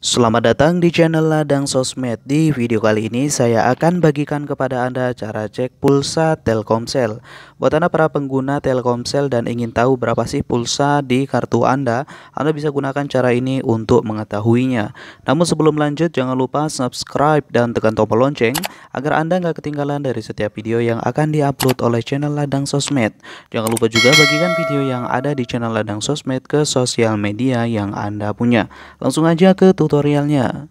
Selamat datang di channel Ladang Sosmed. Di video kali ini saya akan bagikan kepada Anda cara cek pulsa Telkomsel. Buat Anda para pengguna Telkomsel dan ingin tahu berapa sih pulsa di kartu Anda, Anda bisa gunakan cara ini untuk mengetahuinya. Namun sebelum lanjut jangan lupa subscribe dan tekan tombol lonceng agar Anda nggak ketinggalan dari setiap video yang akan diupload oleh channel Ladang Sosmed. Jangan lupa juga bagikan video yang ada di channel Ladang Sosmed ke sosial media yang Anda punya. Langsung aja ke tutorial tutorialnya.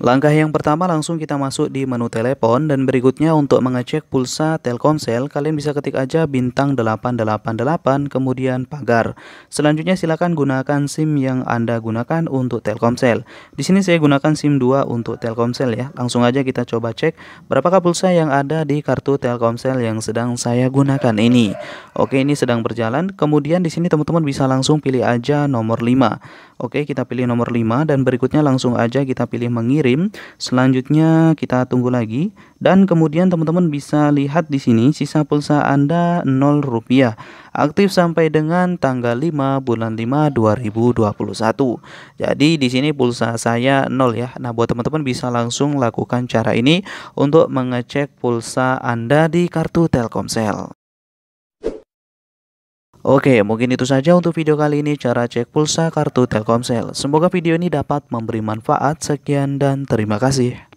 Langkah yang pertama langsung kita masuk di menu telepon dan berikutnya untuk mengecek pulsa Telkomsel kalian bisa ketik aja bintang 888 kemudian pagar. Selanjutnya silakan gunakan SIM yang Anda gunakan untuk Telkomsel. Di sini saya gunakan SIM 2 untuk Telkomsel ya. Langsung aja kita coba cek berapakah pulsa yang ada di kartu Telkomsel yang sedang saya gunakan ini. Oke, ini sedang berjalan. Kemudian di sini teman-teman bisa langsung pilih aja nomor 5. Oke, kita pilih nomor 5 dan berikutnya langsung aja kita pilih mengirim. Selanjutnya kita tunggu lagi dan kemudian teman-teman bisa lihat di sini sisa pulsa Anda 0 rupiah. Aktif sampai dengan tanggal 5 bulan 5 2021. Jadi di sini pulsa saya 0 ya. Nah, buat teman-teman bisa langsung lakukan cara ini untuk mengecek pulsa Anda di kartu Telkomsel. Oke, mungkin itu saja untuk video kali ini cara cek pulsa kartu Telkomsel. Semoga video ini dapat memberi manfaat. Sekian dan terima kasih.